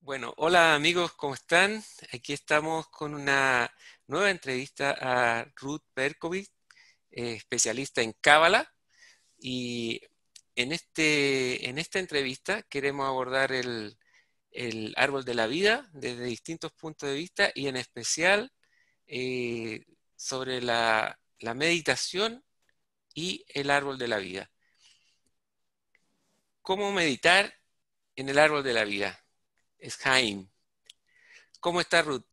Bueno, hola amigos, ¿cómo están? Aquí estamos con una nueva entrevista a Ruth Berkovic, eh, especialista en Cábala. Y en, este, en esta entrevista queremos abordar el, árbol de la vida desde distintos puntos de vista y en especial eh, sobre la, la meditación y el árbol de la vida. ¿Cómo meditar en el árbol de la vida? es Jaime. ¿Cómo está Ruth?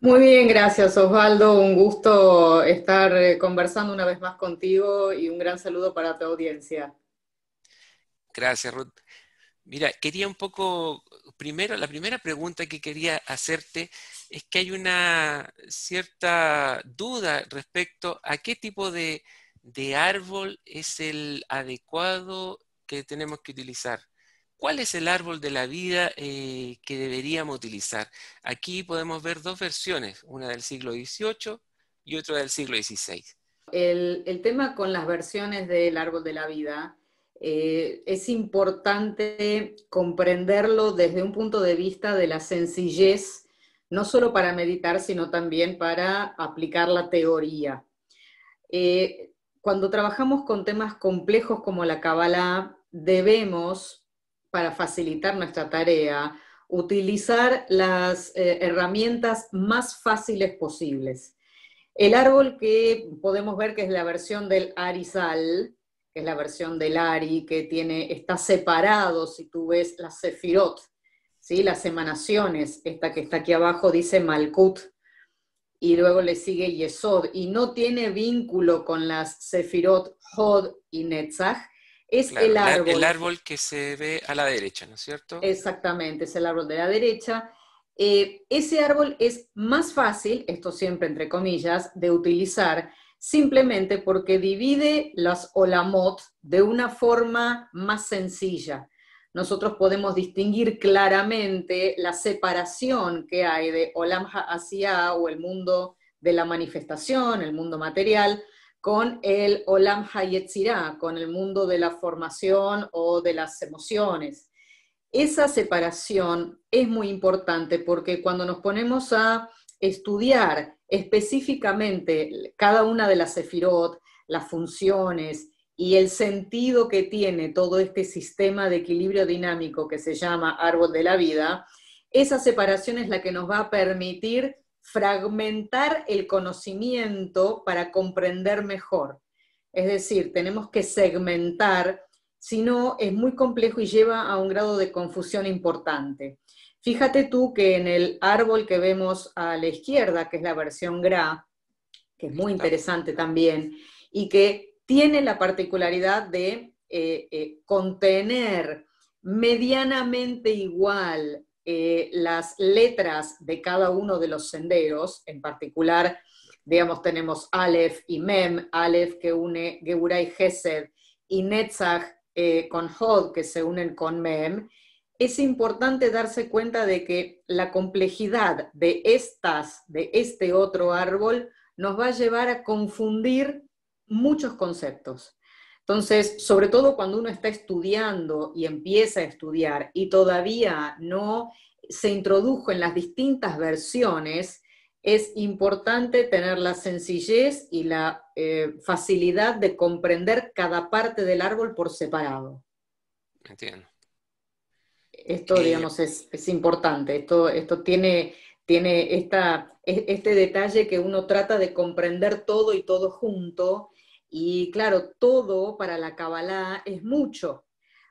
Muy bien, gracias Osvaldo. Un gusto estar eh, conversando una vez más contigo y un gran saludo para tu audiencia. Gracias Ruth. Mira, quería un poco, primero, la primera pregunta que quería hacerte es que hay una cierta duda respecto a qué tipo de, de árbol es el adecuado que tenemos que utilizar. ¿Cuál es el árbol de la vida eh, que deberíamos utilizar? Aquí podemos ver dos versiones, una del siglo XVIII y otra del siglo XVI. El, tema con las versiones del árbol de la vida eh, es importante comprenderlo desde un punto de vista de la sencillez, no solo para meditar, sino también para aplicar la teoría. Eh, cuando trabajamos con temas complejos como la Kabbalah, debemos para facilitar nuestra tarea, utilizar las eh, herramientas más fáciles posibles. El árbol que podemos ver que es la versión del Arizal, que es la versión del Ari, que tiene, está separado, si tú ves las Sefirot, ¿sí? las emanaciones, esta que está aquí abajo dice Malkut, y luego le sigue Yesod, y no tiene vínculo con las Sefirot Hod y Netzach, es el árbol. El árbol que se ve a la derecha, ¿no es cierto? Exactamente, es el árbol de la derecha. Eh, ese árbol es más fácil, esto siempre entre comillas, de utilizar simplemente porque divide las olamot de una forma más sencilla. Nosotros podemos distinguir claramente la separación que hay de olam hacia o el mundo de la manifestación, el mundo material, con el Olam Hayetzirah, con el mundo de la formación o de las emociones. Esa separación es muy importante porque cuando nos ponemos a estudiar específicamente cada una de las sefirot, las funciones y el sentido que tiene todo este sistema de equilibrio dinámico que se llama árbol de la vida, esa separación es la que nos va a permitir fragmentar el conocimiento para comprender mejor. Es decir, tenemos que segmentar, si no es muy complejo y lleva a un grado de confusión importante. Fíjate tú que en el árbol que vemos a la izquierda, que es la versión GRA, que es muy interesante también, y que tiene la particularidad de eh, eh, contener medianamente igual eh, las letras de cada uno de los senderos, en particular, digamos, tenemos Aleph y Mem, Aleph que une Geburah y Gesed, y Netzach eh, con Hod que se unen con Mem, es importante darse cuenta de que la complejidad de estas, de este otro árbol, nos va a llevar a confundir muchos conceptos. Entonces, sobre todo cuando uno está estudiando y empieza a estudiar y todavía no se introdujo en las distintas versiones, es importante tener la sencillez y la eh, facilidad de comprender cada parte del árbol por separado. Entiendo. Esto, digamos, es, importante. Esto, tiene, esta, este detalle que uno trata de comprender todo y todo junto y claro, todo para la Kabbalah es mucho,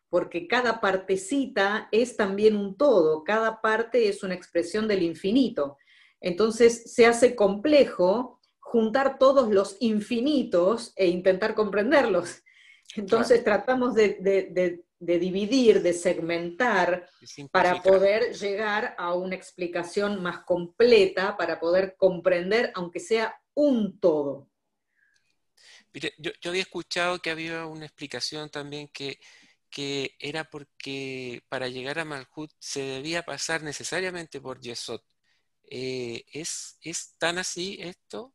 porque cada partecita es también un todo, cada parte es una expresión del infinito. Entonces se hace complejo juntar todos los infinitos e intentar comprenderlos. Entonces tratamos de, dividir, de segmentar para poder llegar a una explicación más completa, para poder comprender, aunque sea un todo yo, había escuchado que había una explicación también que, era porque para llegar a Malhut se debía pasar necesariamente por Yesod. Eh, ¿es, tan así esto?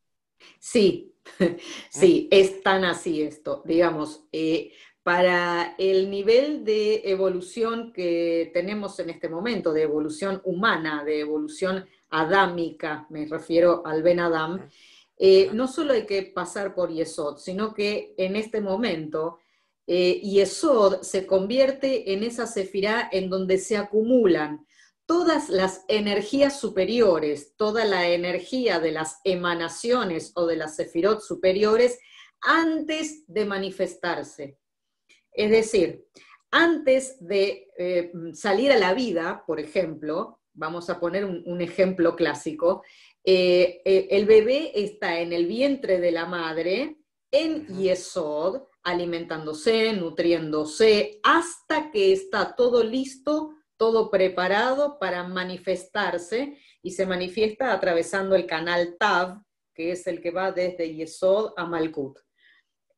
Sí, sí, es tan así esto. Digamos, eh, para el nivel de evolución que tenemos en este momento, de evolución humana, de evolución adámica, me refiero al Ben Adam, eh, no solo hay que pasar por Yesod, sino que en este momento eh, Yesod se convierte en esa sefirá en donde se acumulan todas las energías superiores, toda la energía de las emanaciones o de las sefirot superiores antes de manifestarse. Es decir, antes de eh, salir a la vida, por ejemplo, vamos a poner un ejemplo clásico, eh, eh, el bebé está en el vientre de la madre, en Yesod, alimentándose, nutriéndose, hasta que está todo listo, todo preparado para manifestarse y se manifiesta atravesando el canal Tav, que es el que va desde Yesod a Malkut.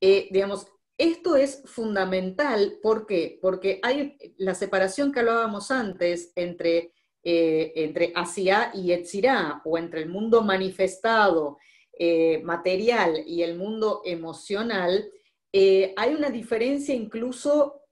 Eh, digamos, esto es fundamental, ¿por qué? Porque hay la separación que hablábamos antes entre eh, entre Asia y Yetzirá, o entre el mundo manifestado, eh, material y el mundo emocional, eh, hay una diferencia incluso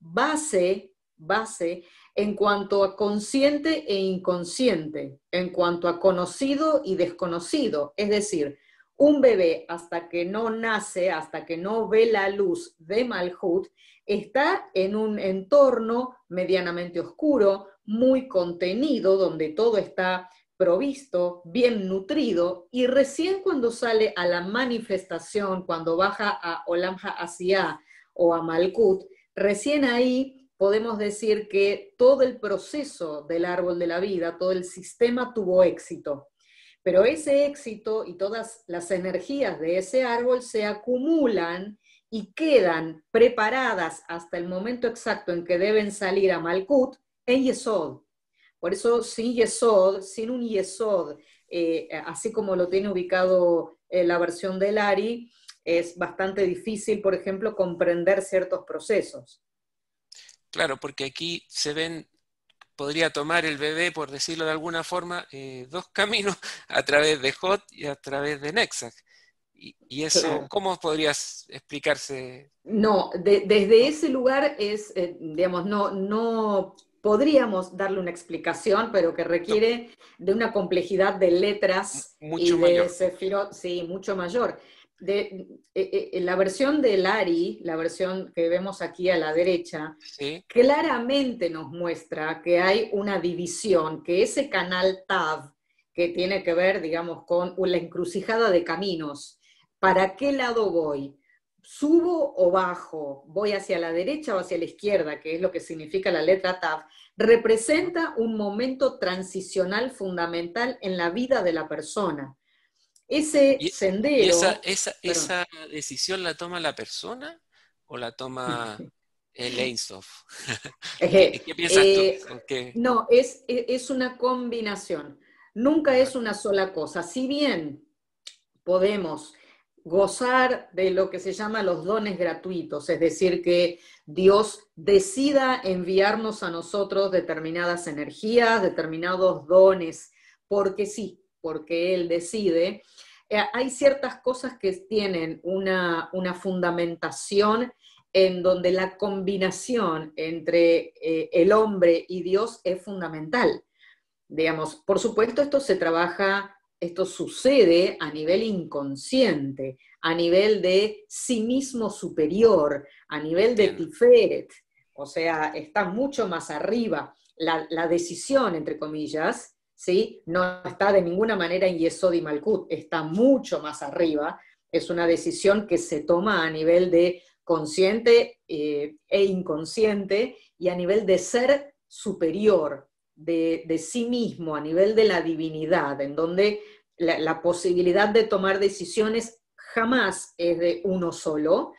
base, base en cuanto a consciente e inconsciente, en cuanto a conocido y desconocido. Es decir, un bebé hasta que no nace, hasta que no ve la luz de Malhut, está en un entorno medianamente oscuro, muy contenido, donde todo está provisto, bien nutrido, y recién cuando sale a la manifestación, cuando baja a Olamja Asia o a Malkut, recién ahí podemos decir que todo el proceso del árbol de la vida, todo el sistema tuvo éxito. Pero ese éxito y todas las energías de ese árbol se acumulan y quedan preparadas hasta el momento exacto en que deben salir a Malkut, en Yesod. Por eso sin Yesod, sin un Yesod, eh, así como lo tiene ubicado eh, la versión de Lari, es bastante difícil, por ejemplo, comprender ciertos procesos. Claro, porque aquí se ven, podría tomar el bebé, por decirlo de alguna forma, eh, dos caminos a través de HOT y a través de Nexac. Y, eso, ¿cómo podrías explicarse? No, desde ese lugar es, digamos, no podríamos darle una explicación, pero que requiere de una complejidad de letras y de mayor. sí, mucho mayor. Eh, eh, la versión de Lari, la versión que vemos aquí a la derecha, claramente nos muestra que hay una división, que ese canal TAV, que tiene que ver, digamos, con la encrucijada de caminos, ¿para qué lado voy? subo o bajo, voy hacia la derecha o hacia la izquierda, que es lo que significa la letra TAF, representa un momento transicional fundamental en la vida de la persona. Ese sendero... esa, decisión la toma la persona o la toma el Einstein? ¿Qué piensas tú? Eh, no, es, es una combinación. Nunca es una sola cosa. Si bien podemos gozar de lo que se llama los dones gratuitos, es decir, que Dios decida enviarnos a nosotros determinadas energías, determinados dones, porque sí, porque Él decide. Eh, hay ciertas cosas que tienen una, fundamentación en donde la combinación entre eh, el hombre y Dios es fundamental. Digamos, por supuesto, esto se trabaja esto sucede a nivel inconsciente, a nivel de sí mismo superior, a nivel de tiferet, o sea, está mucho más arriba. La, decisión, entre comillas, ¿sí? no está de ninguna manera en Yesod y Malkut, está mucho más arriba. Es una decisión que se toma a nivel de consciente eh, e inconsciente y a nivel de ser superior, de, sí mismo, a nivel de la divinidad, en donde la, posibilidad de tomar decisiones jamás es de uno solo.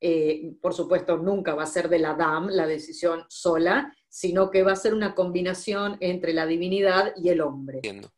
Eh, por supuesto, nunca va a ser de la DAM la decisión sola, sino que va a ser una combinación entre la divinidad y el hombre. Entiendo.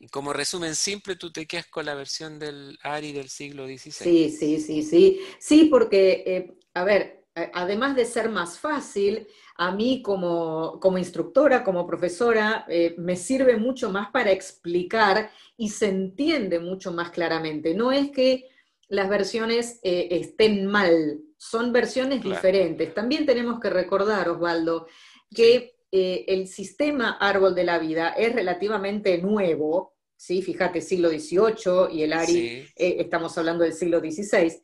Y como resumen simple, tú te quedas con la versión del Ari del siglo XVI. Sí, sí, sí, sí. Sí, porque, eh, a ver, eh, además de ser más fácil, a mí como, instructora, como profesora, eh, me sirve mucho más para explicar y se entiende mucho más claramente. No es que las versiones eh, estén mal, son versiones diferentes. También tenemos que recordar, Osvaldo, que el sistema árbol de la vida es relativamente nuevo, ¿sí? fíjate, siglo XVIII y el ARI, estamos hablando del siglo XVI,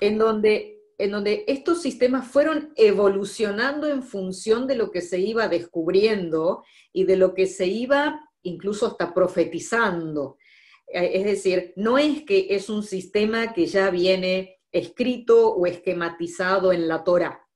en donde en donde estos sistemas fueron evolucionando en función de lo que se iba descubriendo y de lo que se iba incluso hasta profetizando. Eh, es decir, no es que es un sistema que ya viene escrito o esquematizado en la Torá.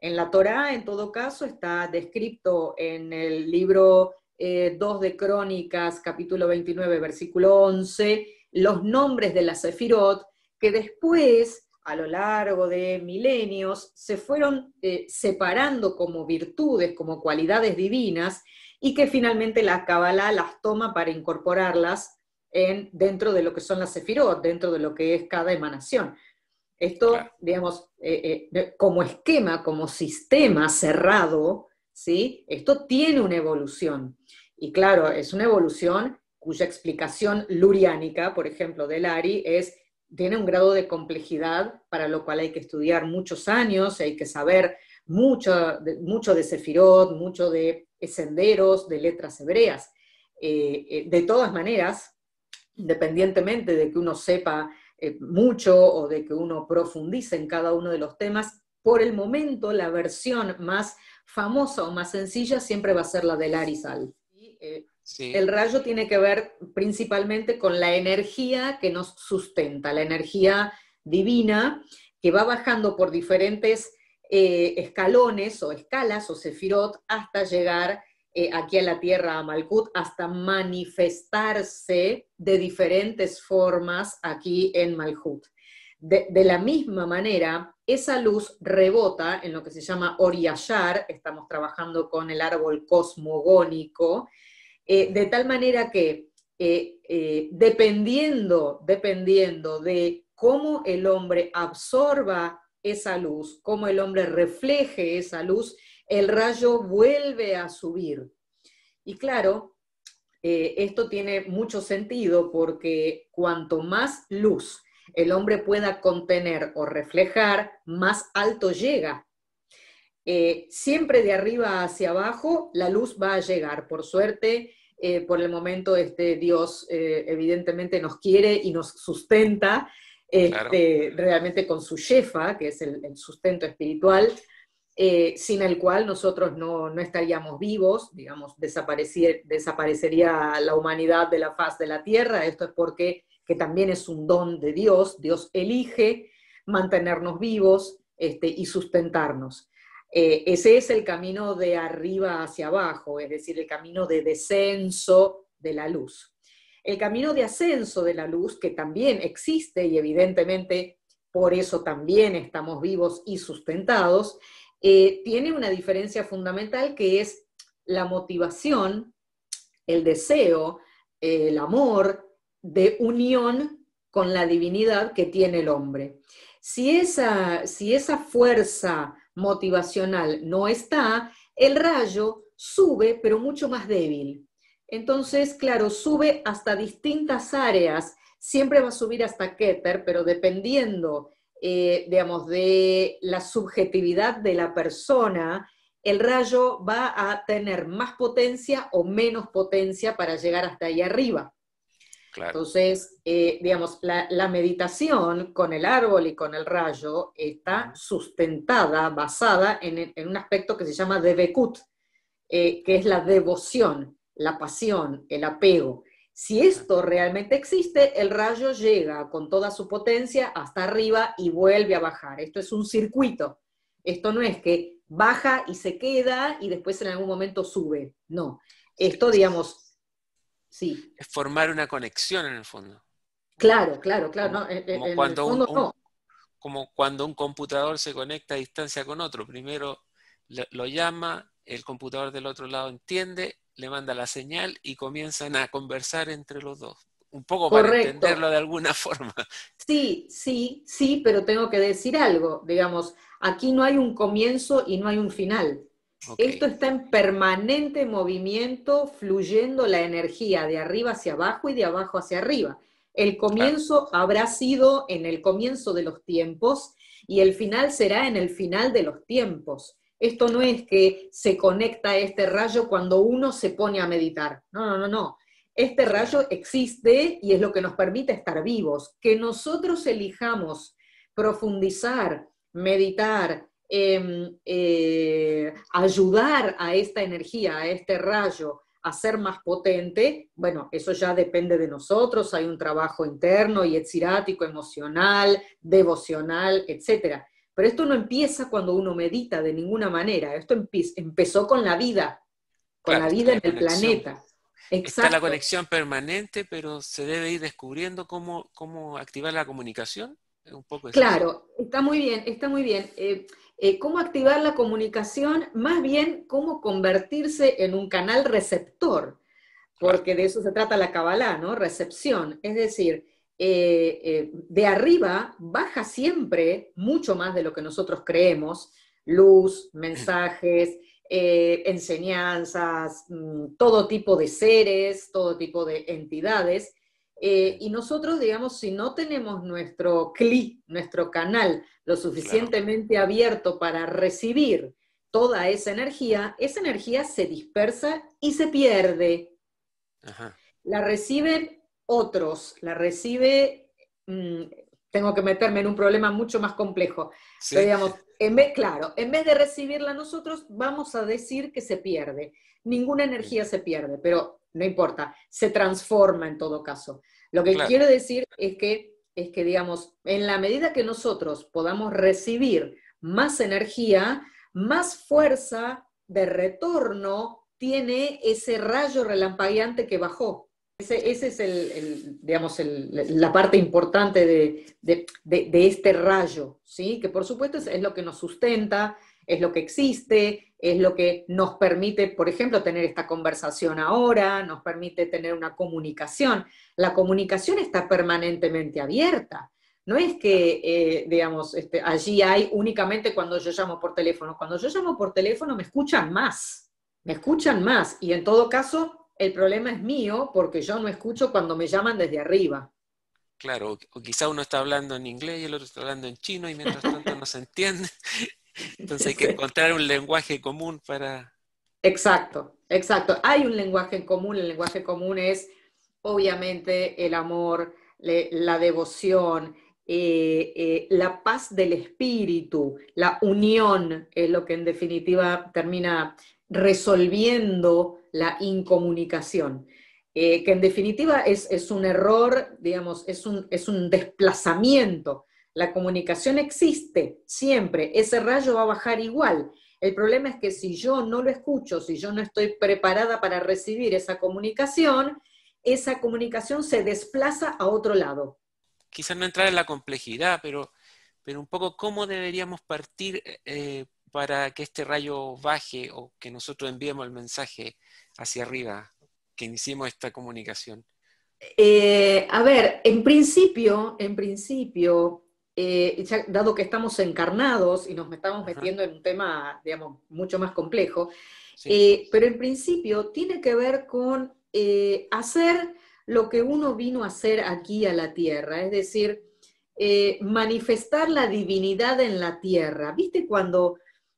En la Torá, en todo caso, está descrito en el libro 2 eh, de Crónicas, capítulo 29, versículo 11, los nombres de la Sefirot, que después a lo largo de milenios se fueron eh, separando como virtudes, como cualidades divinas, y que finalmente la Kabbalah las toma para incorporarlas en, dentro de lo que son las sefirot, dentro de lo que es cada emanación. Esto, digamos, eh, eh, como esquema, como sistema cerrado, ¿sí? esto tiene una evolución. Y claro, es una evolución cuya explicación luriánica, por ejemplo, del Ari, es tiene un grado de complejidad para lo cual hay que estudiar muchos años, hay que saber mucho, mucho de Sefirot, mucho de senderos, de letras hebreas. Eh, eh, de todas maneras, independientemente de que uno sepa eh, mucho o de que uno profundice en cada uno de los temas, por el momento la versión más famosa o más sencilla siempre va a ser la del Arizal. El rayo tiene que ver principalmente con la energía que nos sustenta, la energía divina que va bajando por diferentes eh, escalones o escalas o sefirot hasta llegar eh, aquí a la tierra, a Malkut, hasta manifestarse de diferentes formas aquí en Malkut. De, la misma manera, esa luz rebota en lo que se llama oriyar. estamos trabajando con el árbol cosmogónico, eh, de tal manera que eh, eh, dependiendo, dependiendo de cómo el hombre absorba esa luz, cómo el hombre refleje esa luz, el rayo vuelve a subir. Y claro, esto tiene mucho sentido porque cuanto más luz el hombre pueda contener o reflejar, más alto llega eh, siempre de arriba hacia abajo la luz va a llegar. Por suerte, eh, por el momento este, Dios eh, evidentemente nos quiere y nos sustenta este, realmente con su jefa, que es el, sustento espiritual, sin el cual nosotros no, no estaríamos vivos, digamos, desaparecería la humanidad de la faz de la tierra. Esto es porque que también es un don de Dios, Dios elige mantenernos vivos este, y sustentarnos. Eh, ese es el camino de arriba hacia abajo, es decir, el camino de descenso de la luz. El camino de ascenso de la luz, que también existe y evidentemente por eso también estamos vivos y sustentados, eh, tiene una diferencia fundamental que es la motivación, el deseo, el amor de unión con la divinidad que tiene el hombre. Si si esa fuerza motivacional no está, el rayo sube, pero mucho más débil. Entonces, claro, sube hasta distintas áreas, siempre va a subir hasta Keter, pero dependiendo, eh, digamos, de la subjetividad de la persona, el rayo va a tener más potencia o menos potencia para llegar hasta ahí arriba. Entonces, eh, digamos, la, meditación con el árbol y con el rayo está sustentada, basada en, un aspecto que se llama devekut, eh, que es la devoción, la pasión, el apego. Si esto realmente existe, el rayo llega con toda su potencia hasta arriba y vuelve a bajar. Esto es un circuito. Esto no es que baja y se queda y después en algún momento sube. No. Esto, digamos, es formar una conexión en el fondo. Claro, claro, claro. Como, eh, eh, cuando un, como cuando un computador se conecta a distancia con otro. Primero lo, llama, el computador del otro lado entiende, le manda la señal y comienzan a conversar entre los dos un poco para entenderlo de alguna forma. Sí, sí, sí, pero tengo que decir algo, digamos, aquí no hay un comienzo y no hay un final. Esto está en permanente movimiento, fluyendo la energía de arriba hacia abajo y de abajo hacia arriba. El comienzo habrá sido en el comienzo de los tiempos y el final será en el final de los tiempos. Esto no es que se conecta a este rayo cuando uno se pone a meditar. No, no, no, no. Este rayo existe y es lo que nos permite estar vivos. Que nosotros elijamos profundizar, meditar, Em, eh, ayudar a esta energía, a este rayo, a ser más potente, bueno, eso ya depende de nosotros, hay un trabajo interno y exirático emocional, devocional, etc. Pero esto no empieza cuando uno medita de ninguna manera, esto empezó con la vida, con la vida en el planeta. Está la conexión permanente, pero se debe ir descubriendo cómo, cómo activar la comunicación Claro, está muy bien, está muy bien. Eh, eh, cómo activar la comunicación, más bien cómo convertirse en un canal receptor, porque de eso se trata la Kabbalah, ¿no? Recepción. Es decir, eh, de arriba baja siempre mucho más de lo que nosotros creemos, luz, mensajes, enseñanzas, mm, todo tipo de seres, todo tipo de entidades, eh, y nosotros, digamos, si no tenemos nuestro CLI, nuestro canal, lo suficientemente abierto para recibir toda esa energía, esa energía se dispersa y se pierde. La reciben otros, la recibe mm, tengo que meterme en un problema mucho más complejo. Pero digamos, en claro, en vez de recibirla nosotros, vamos a decir que se pierde. Ninguna energía se pierde, pero no importa, se transforma en todo caso. Lo que quiero decir es que, es que, digamos, en la medida que nosotros podamos recibir más energía, más fuerza de retorno tiene ese rayo relampagueante que bajó. Ese, es el, digamos, la parte importante de, este rayo, ¿sí? Que por supuesto es, lo que nos sustenta, es lo que existe, es lo que nos permite, por ejemplo, tener esta conversación ahora, nos permite tener una comunicación. La comunicación está permanentemente abierta. No es que, eh, digamos, este, allí hay únicamente cuando yo llamo por teléfono. Cuando yo llamo por teléfono me escuchan más, me escuchan más. Y en todo caso, el problema es mío porque yo no escucho cuando me llaman desde arriba. Claro, o quizá uno está hablando en inglés y el otro está hablando en chino y mientras tanto no se entiende. Entonces hay que encontrar un lenguaje común para... Exacto, exacto. Hay un lenguaje en común, el lenguaje común es obviamente el amor, la devoción, eh, eh, la paz del espíritu, la unión, es lo que en definitiva termina resolviendo la incomunicación, eh, que en definitiva es, un error, digamos, es un, es un desplazamiento. La comunicación existe siempre, ese rayo va a bajar igual. El problema es que si yo no lo escucho, si yo no estoy preparada para recibir esa comunicación, esa comunicación se desplaza a otro lado. Quizás no entrar en la complejidad, pero, pero un poco cómo deberíamos partir eh, para que este rayo baje o que nosotros enviemos el mensaje hacia arriba, que iniciemos esta comunicación? Eh, a ver, en principio, en principio, eh, dado que estamos encarnados y nos estamos metiendo en un tema, digamos, mucho más complejo, eh, pero en principio tiene que ver con hacer lo que uno vino a hacer aquí a la tierra, es decir, manifestar la divinidad en la tierra. ¿Viste cuando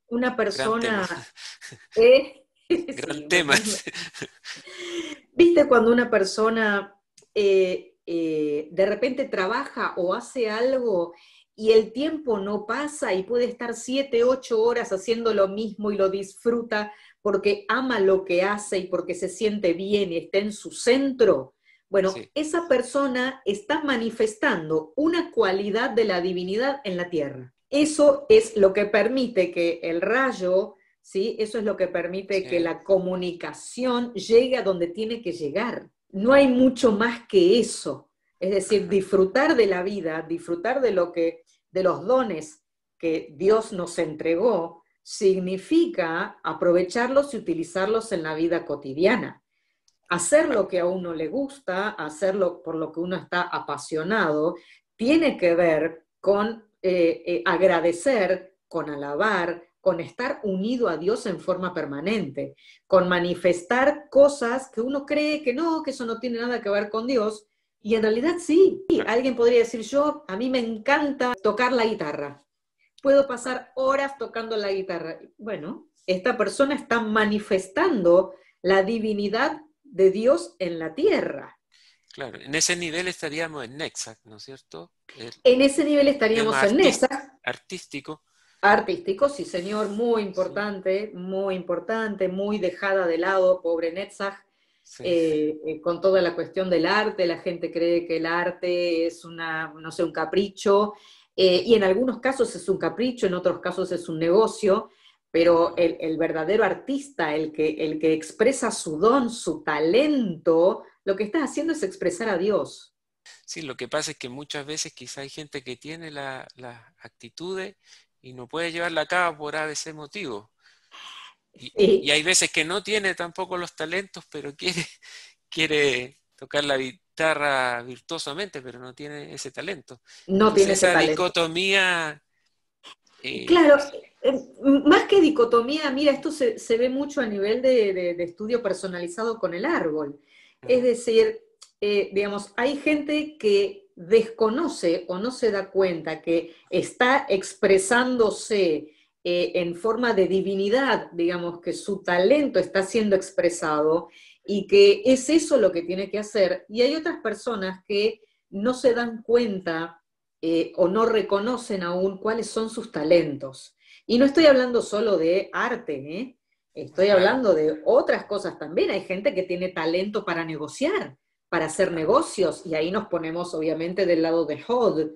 una persona... Viste cuando una persona eh, eh, de repente trabaja o hace algo y el tiempo no pasa y puede estar siete, ocho horas haciendo lo mismo y lo disfruta porque ama lo que hace y porque se siente bien y está en su centro. Bueno, esa persona está manifestando una cualidad de la divinidad en la tierra. Eso es lo que permite que el rayo, ¿sí? Eso es lo que permite que la comunicación llegue a donde tiene que llegar. No hay mucho más que eso. Es decir, disfrutar de la vida, disfrutar de lo que, de los dones que Dios nos entregó, significa aprovecharlos y utilizarlos en la vida cotidiana. Hacer lo que a uno le gusta, hacerlo por lo que uno está apasionado, tiene que ver con eh, eh, agradecer, con alabar, con estar unido a Dios en forma permanente, con manifestar cosas que uno cree que no, que eso no tiene nada que ver con Dios, y en realidad sí. Alguien podría decir, yo, a mí me encanta tocar la guitarra. Puedo pasar horas tocando la guitarra. Bueno, esta persona está manifestando la divinidad de Dios en la tierra. Claro, en ese nivel estaríamos en Nexac, ¿no es cierto? en ese nivel estaríamos en Nexac. Artístico. Artístico, sí señor, muy importante, muy importante, muy dejada de lado, pobre Nexac. Eh, eh, con toda la cuestión del arte, la gente cree que el arte es una, no sé, un capricho, eh, y en algunos casos es un capricho, en otros casos es un negocio, pero el, verdadero artista, el que, el que expresa su don, su talento, lo que estás haciendo es expresar a Dios. Sí, lo que pasa es que muchas veces quizá hay gente que tiene las actitudes y no puede llevarla a cabo por ese motivo. Y, hay veces que no tiene tampoco los talentos, pero quiere, quiere tocar la guitarra virtuosamente, pero no tiene ese talento. No tiene ese esa dicotomía. Eh, claro, eh, más que dicotomía, mira, esto se, ve mucho a nivel de estudio personalizado con el árbol. Es decir, eh, digamos, hay gente que desconoce o no se da cuenta que está expresándose eh, en forma de divinidad, digamos, que su talento está siendo expresado y que es eso lo que tiene que hacer. Y hay otras personas que no se dan cuenta eh, o no reconocen aún cuáles son sus talentos. Y no estoy hablando solo de arte, ¿eh? Estoy hablando de otras cosas también. Hay gente que tiene talento para negociar, para hacer negocios, y ahí nos ponemos obviamente del lado de HOD.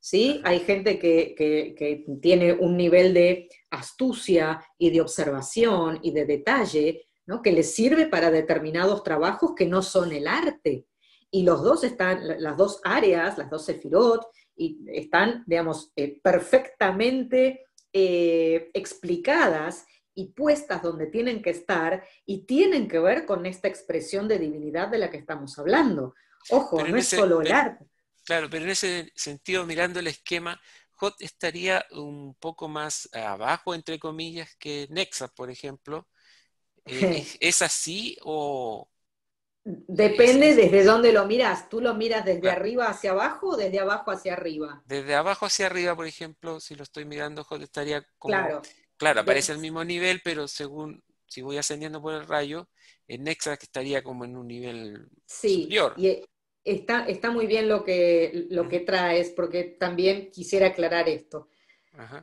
¿sí? Hay gente que, tiene un nivel de astucia y de observación y de detalle ¿no? que les sirve para determinados trabajos que no son el arte. Y los dos están, las dos áreas, las dos sefirot, y están, digamos, eh, perfectamente eh, explicadas y puestas donde tienen que estar y tienen que ver con esta expresión de divinidad de la que estamos hablando. Ojo, no es solo el Claro, pero en ese sentido, mirando el esquema, Hot estaría un poco más abajo, entre comillas, que Nexa, por ejemplo. Eh, ¿Es así o...? Depende desde dónde lo miras. ¿Tú lo miras desde arriba hacia abajo o desde abajo hacia arriba? Desde abajo hacia arriba, por ejemplo, si lo estoy mirando, Hot estaría como... Claro Claro, aparece el mismo nivel, pero según si voy ascendiendo por el rayo, en Nexa que estaría como en un nivel sí, superior. Y e, está, está muy bien lo que, lo que traes, porque también quisiera aclarar esto.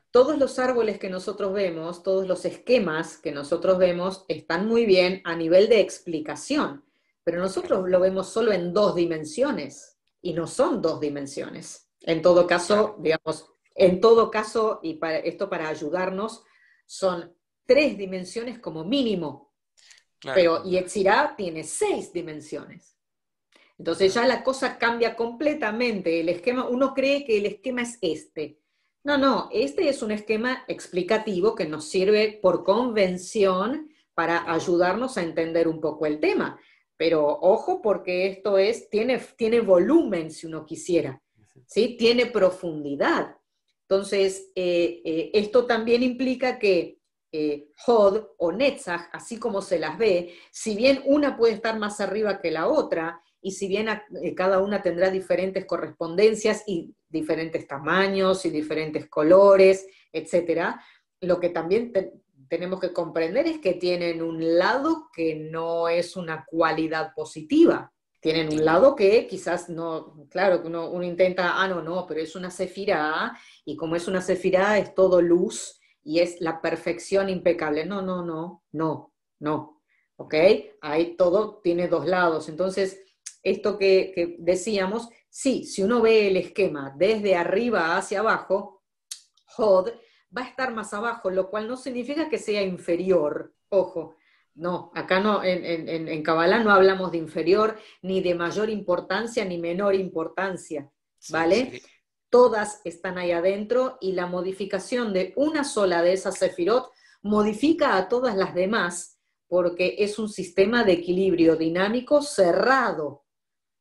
Todos los árboles que nosotros vemos, todos los esquemas que nosotros vemos, están muy bien a nivel de explicación, pero nosotros lo vemos solo en dos dimensiones y no son dos dimensiones. En todo caso, digamos, en todo caso, y para, esto para ayudarnos, son tres dimensiones como mínimo. pero Pero Yetzirah tiene seis dimensiones. Entonces ya la cosa cambia completamente. El esquema, uno cree que el esquema es este. No, no, este es un esquema explicativo que nos sirve por convención para ayudarnos a entender un poco el tema. Pero ojo porque esto es, tiene, tiene volumen si uno quisiera, ¿sí? tiene profundidad. Entonces, eh, eh, esto también implica que Hod eh, o Netzach, así como se las ve, si bien una puede estar más arriba que la otra, y si bien ah, cada una tendrá diferentes correspondencias y diferentes tamaños y diferentes colores, etc., lo que también tenemos que comprender es que tienen un lado que no es una cualidad positiva, tienen un lado que quizás no, claro, que uno intenta, ah, no, no, pero es una cefirá, y como es una cefirá es todo luz y es la perfección impecable. No, no, no, no, no. ¿Ok? Ahí todo tiene dos lados. Entonces, esto que, que decíamos, sí, si uno ve el esquema desde arriba hacia abajo, Hod va a estar más abajo, lo cual no significa que sea inferior, ojo, no, acá no, en, en, Kabbalah no hablamos de inferior, ni de mayor importancia, ni menor importancia, ¿vale? Todas están ahí adentro y la modificación de una sola de esas sefirot modifica a todas las demás porque es un sistema de equilibrio dinámico cerrado.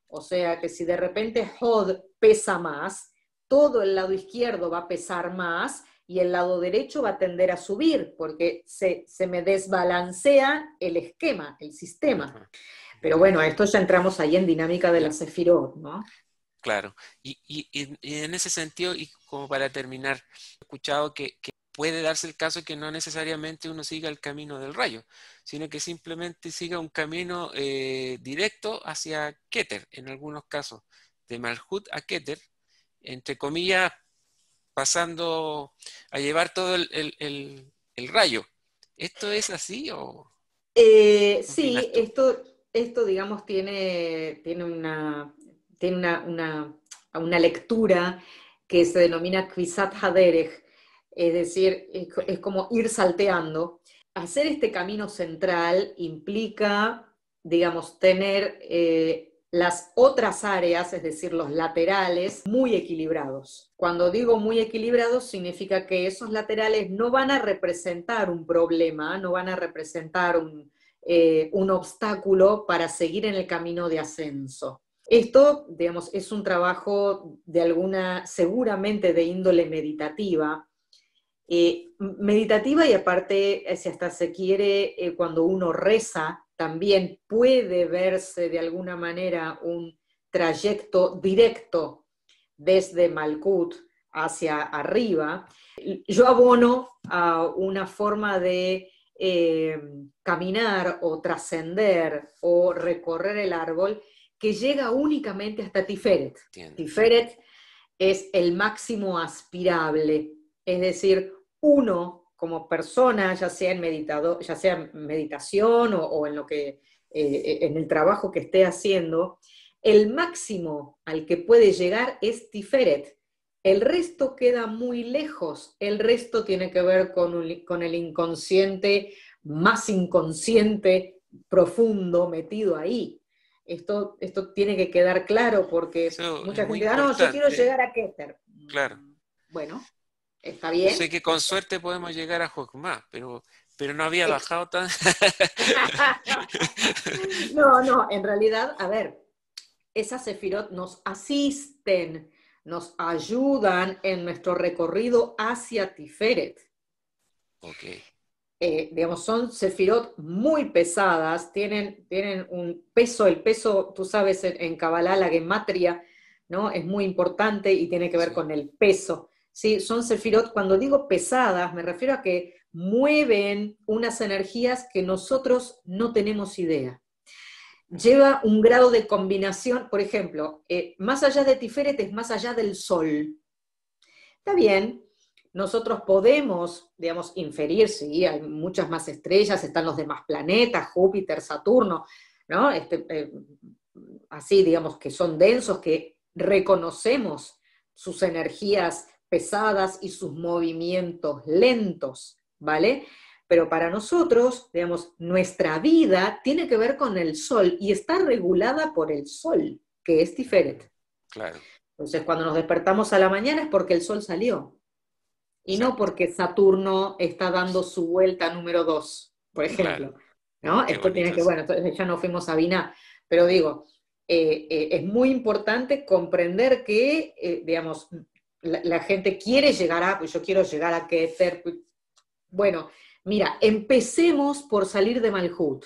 O sea que si de repente Hod pesa más, todo el lado izquierdo va a pesar más y el lado derecho va a tender a subir porque se, me desbalancea el esquema, el sistema. Pero bueno, a esto ya entramos ahí en dinámica de la Sefirot, Claro, y, en ese sentido, y como para terminar, he escuchado que, puede darse el caso que no necesariamente uno siga el camino del rayo, sino que simplemente siga un camino eh, directo hacia Keter, en algunos casos, de Malhut a Keter, entre comillas, pasando a llevar todo el, rayo. ¿Esto es así eh, sí, esto, esto, digamos, tiene, tiene, una, una, lectura que se denomina Kvisat Haderech, es decir, es, como ir salteando. Hacer este camino central implica, digamos, tener eh, las otras áreas, es decir, los laterales, muy equilibrados. Cuando digo muy equilibrados, significa que esos laterales no van a representar un problema, no van a representar un, eh, obstáculo para seguir en el camino de ascenso. Esto, digamos, es un trabajo de alguna, seguramente de índole meditativa, eh, meditativa y aparte, eh, si hasta se quiere, eh, cuando uno reza, también puede verse de alguna manera un trayecto directo desde Malkut hacia arriba. Yo abono a una forma de caminar o trascender o recorrer el árbol que llega únicamente hasta Tiferet. Tiferet es el máximo aspirable, es decir, uno como persona, ya sea en, meditado, ya sea meditación o, en, lo que, eh, eh, en el trabajo que esté haciendo, el máximo al que puede llegar es Tiferet. El resto queda muy lejos, el resto tiene que ver con, con el inconsciente más inconsciente, profundo, metido ahí. Esto, esto, tiene que quedar claro porque es mucha gente ah, no, yo quiero llegar a Keter. Claro. Bueno sé que con suerte podemos llegar a Jocumá pero, pero no había bajado tan... no, no, en realidad, a ver, esas sefirot nos asisten, nos ayudan en nuestro recorrido hacia Tiferet. Ok. Eh, digamos, son sefirot muy pesadas, tienen, tienen un peso, el peso, tú sabes, en, en Kabbalah la gematria, ¿no? Es muy importante y tiene que ver con el peso. ¿sí? Son sefirot, cuando digo pesadas, me refiero a que mueven unas energías que nosotros no tenemos idea. Lleva un grado de combinación, por ejemplo, eh, más allá de Tiferet es más allá del sol. Está bien, nosotros podemos, digamos, inferir, sí, hay muchas más estrellas, están los demás planetas, Júpiter, Saturno, ¿no? Este, eh, así, digamos, que son densos, que reconocemos sus energías pesadas y sus movimientos lentos, ¿vale? Pero para nosotros, digamos, nuestra vida tiene que ver con el sol y está regulada por el sol, que es diferente. Claro. Entonces, cuando nos despertamos a la mañana es porque el sol salió y no porque Saturno está dando su vuelta número 2, por ejemplo. ¿No? Esto tiene que, bueno, entonces ya no fuimos a Biná, pero digo, eh, eh, es muy importante comprender que, eh, digamos, la, gente quiere llegar a, pues yo quiero llegar a Keter. Pues, bueno, mira, empecemos por salir de Malhut.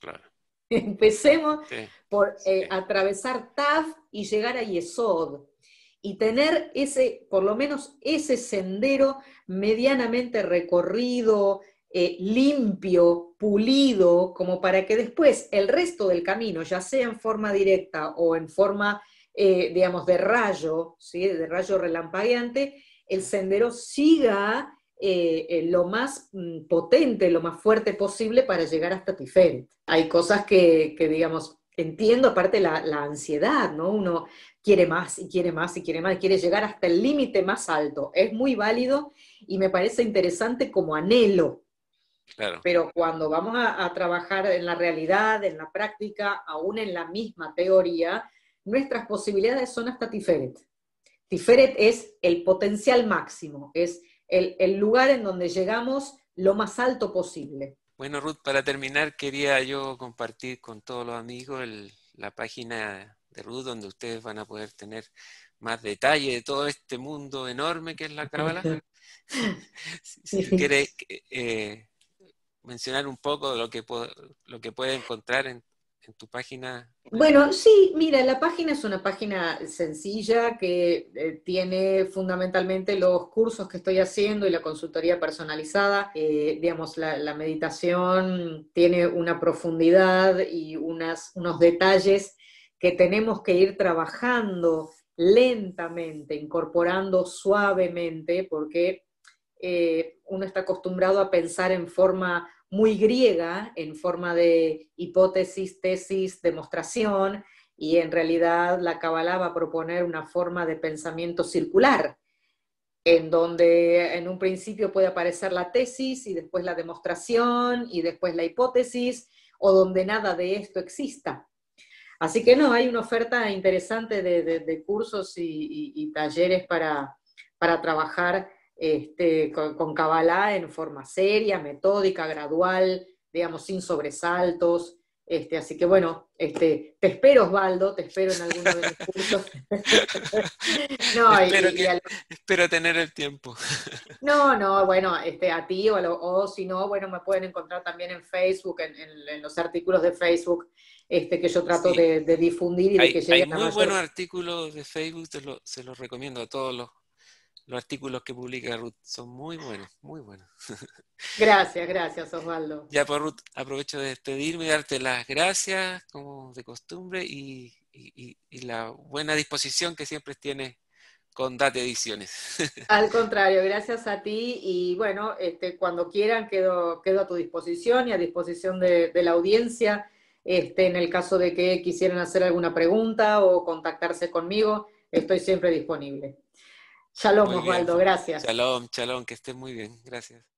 Claro. Empecemos por eh, atravesar Taf y llegar a Yesod. Y tener ese, por lo menos ese sendero medianamente recorrido, eh, limpio, pulido, como para que después el resto del camino, ya sea en forma directa o en forma eh, digamos, de rayo, ¿sí? de rayo relampagueante, el sendero siga eh, eh, lo más mm, potente, lo más fuerte posible para llegar hasta Tiferet. Hay cosas que, digamos, entiendo, aparte la, la, ansiedad, ¿no? Uno quiere más y quiere más y quiere más, y quiere llegar hasta el límite más alto. Es muy válido y me parece interesante como anhelo. Pero cuando vamos a trabajar en la realidad, en la práctica, aún en la misma teoría, nuestras posibilidades son hasta Tiferet. Tiferet es el potencial máximo, es el, lugar en donde llegamos lo más alto posible. Bueno, Ruth, para terminar, quería yo compartir con todos los amigos la página de Ruth, donde ustedes van a poder tener más detalle de todo este mundo enorme que es la cábala. si, quiere eh, mencionar un poco de lo que, lo que puede encontrar en, en tu página? Bueno, sí, mira, la página es una página sencilla que eh, tiene fundamentalmente los cursos que estoy haciendo y la consultoría personalizada. Eh, digamos, la, meditación tiene una profundidad y unas, unos detalles que tenemos que ir trabajando lentamente, incorporando suavemente, porque eh, uno está acostumbrado a pensar en forma muy griega en forma de hipótesis, tesis, demostración, y en realidad la Kabbalah va a proponer una forma de pensamiento circular, en donde en un principio puede aparecer la tesis y después la demostración y después la hipótesis, o donde nada de esto exista. Así que no, hay una oferta interesante de, cursos y, talleres para, para trabajar este, con Kabbalah en forma seria, metódica, gradual, digamos, sin sobresaltos. Este, así que bueno, este, te espero, Osvaldo, te espero en alguno de mis cursos. no, espero, tener el tiempo. no, no, bueno, este, a ti o, si no, bueno, me pueden encontrar también en Facebook, en, los artículos de Facebook este, que yo trato de, difundir y hay, que lleguen buenos artículos de Facebook, se los recomiendo a todos los los artículos que publica Ruth son muy buenos, muy buenos. Gracias, gracias Osvaldo. Ya por pues, Ruth, aprovecho de despedirme y darte las gracias, como de costumbre, y, la buena disposición que siempre tienes con Date Ediciones. Al contrario, gracias a ti y bueno, este, cuando quieran quedo, quedo a tu disposición y a disposición de, la audiencia. Este, en el caso de que quisieran hacer alguna pregunta o contactarse conmigo, estoy siempre disponible. Shalom, Osvaldo, gracias. Shalom, shalom, que esté muy bien, gracias.